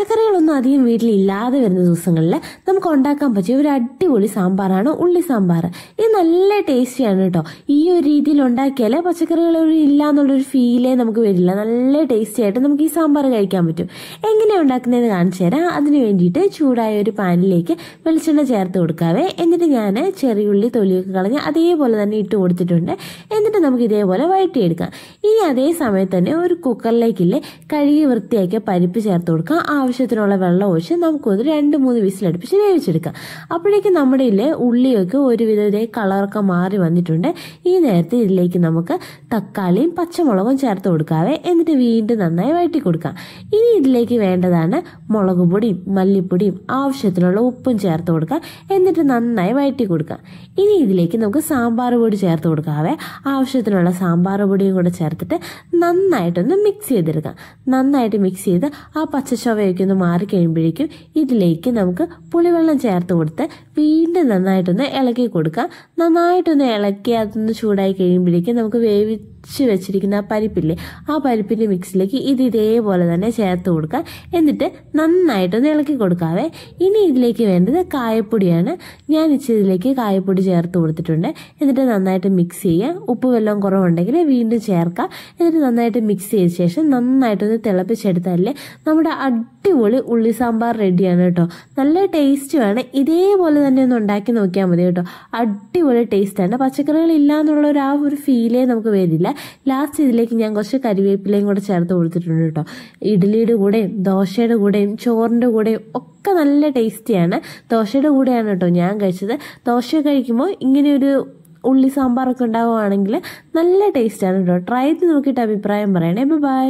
പച്ചക്കറികളൊന്നും അധികം വീട്ടിൽ ഇല്ലാതെ വരുന്ന ദിവസങ്ങളിൽ നമുക്ക് ഉണ്ടാക്കാൻ പറ്റിയ ഒരു അടിപൊളി സാമ്പാറാണ് ഉള്ളി സാമ്പാർ ഇത് നല്ല ടേസ്റ്റിയാണ് കേട്ടോ ഈ ഒരു രീതിയിൽ ഉണ്ടാക്കിയാൽ പച്ചക്കറികൾ ഇല്ല എന്നുള്ളൊരു ഫീലേ നമുക്ക് വരില്ല നല്ല ടേസ്റ്റി ആയിട്ട് നമുക്ക് ഈ സാമ്പാർ കഴിക്കാൻ പറ്റും എങ്ങനെയാണ് ഉണ്ടാക്കുന്നതെന്ന് കാണിച്ചു തരാം അതിന് വേണ്ടിയിട്ട് ചൂടായ ഒരു പാനിലേക്ക് വെളിച്ചെണ്ണ ചേർത്ത് കൊടുക്കാവേ എന്നിട്ട് ഞാൻ ചെറിയുള്ളി തൊലിയൊക്കെ കളഞ്ഞ് അതേപോലെ തന്നെ ഇട്ട് കൊടുത്തിട്ടുണ്ട് എന്നിട്ട് നമുക്ക് ഇതേപോലെ വഴറ്റിയെടുക്കാം ഇനി അതേ സമയത്ത് തന്നെ ഒരു കുക്കറിലേക്കില്ലേ കഴുകി വൃത്തിയാക്കിയ പരിപ്പ് ചേർത്ത് കൊടുക്കാം ആവശ്യത്തിനുള്ള വെള്ളം ഒഴിച്ച് നമുക്കൊരു രണ്ട് മൂന്ന് വിസിലടുപ്പിച്ച് വേവിച്ചെടുക്കാം അപ്പോഴേക്കും നമ്മുടെ ഇല്ലേ ഉള്ളിയൊക്കെ ഒരുവിധ കളറൊക്കെ മാറി വന്നിട്ടുണ്ട് ഈ നേരത്തെ ഇതിലേക്ക് നമുക്ക് തക്കാളിയും പച്ചമുളകും ചേർത്ത് കൊടുക്കാവേ എന്നിട്ട് വീണ്ടും നന്നായി വഴറ്റി കൊടുക്കാം ഇനി ഇതിലേക്ക് വേണ്ടതാണ് മുളക് പൊടിയും മല്ലിപ്പൊടിയും ആവശ്യത്തിനുള്ള ഉപ്പും ചേർത്ത് കൊടുക്കാം എന്നിട്ട് നന്നായി വഴറ്റി കൊടുക്കാം ഇനി ഇതിലേക്ക് നമുക്ക് സാമ്പാർ പൊടി ചേർത്ത് കൊടുക്കാവേ ആവശ്യത്തിനുള്ള സാമ്പാർ പൊടിയും കൂടെ ചേർത്തിട്ട് നന്നായിട്ടൊന്ന് മിക്സ് ചെയ്തെടുക്കാം നന്നായിട്ട് മിക്സ് ചെയ്ത് ആ പച്ചച്ചൊവയൊക്കെ ഒന്ന് മാറി കഴിയുമ്പോഴേക്കും ഇതിലേക്ക് നമുക്ക് പുളിവെള്ളം ചേർത്ത് കൊടുത്ത് വീണ്ടും നന്നായിട്ടൊന്ന് ഇളക്കി കൊടുക്കാം നന്നായിട്ടൊന്ന് ഇളക്കി അതൊന്ന് ചൂടായി കഴിയുമ്പോഴേക്കും നമുക്ക് വേവിച്ച് വെച്ചിരിക്കുന്ന ആ പരിപ്പില്ലേ ആ പരിപ്പിൻ്റെ മിക്സിലേക്ക് ഇത് ഇതേപോലെ തന്നെ ചേർത്ത് കൊടുക്കുക എന്നിട്ട് നന്നായിട്ടൊന്ന് ഇളക്കി കൊടുക്കാവേ ഇനി ഇതിലേക്ക് വേണ്ടത് കായപ്പൊടിയാണ് ഞാൻ ഇച്ചിരിയിലേക്ക് കായപ്പൊടി ചേർത്ത് കൊടുത്തിട്ടുണ്ട് എന്നിട്ട് നന്നായിട്ട് മിക്സ് ചെയ്യാം ഉപ്പ് വെള്ളം കുറവുണ്ടെങ്കിൽ വീണ്ടും ചേർക്കാം എന്നിട്ട് നന്നായിട്ട് മിക്സ് ചെയ്ത ശേഷം നന്നായിട്ടൊന്ന് തിളപ്പിച്ചെടുത്താലേ നമ്മുടെ അടിപൊളി ഉള്ളി സാമ്പാർ റെഡിയാണ് കേട്ടോ നല്ല വേണം ഇതേപോലെ തന്നെ ഒന്ന് ഉണ്ടാക്കി നോക്കിയാൽ മതി കേട്ടോ അടിപൊളി ടേസ്റ്റാണ് പച്ചക്കറികൾ ഇല്ല എന്നുള്ള ഒരു ആ ഒരു ഫീലേ നമുക്ക് വരില്ല ലാസ്റ്റ് ഇതിലേക്ക് ഞാൻ കുറച്ച് കരിവേപ്പിലയും കൂടെ ചേർത്ത് കൊടുത്തിട്ടുണ്ട് കേട്ടോ ഇഡ്ഡലിയുടെ കൂടെയും ദോശയുടെ കൂടെയും ചോറിൻ്റെ കൂടെയും ഒക്കെ നല്ല ടേസ്റ്റിയാണ് ദോശയുടെ കൂടെയാണ് കേട്ടോ ഞാൻ കഴിച്ചത് ദോശ കഴിക്കുമ്പോൾ ഇങ്ങനെയൊരു ഉള്ളി സാമ്പാറൊക്കെ ഉണ്ടാവുകയാണെങ്കിൽ നല്ല ടേസ്റ്റാണ് കേട്ടോ ട്രൈ ചെയ്ത് നോക്കിയിട്ട് അഭിപ്രായം പറയണേ ബൈ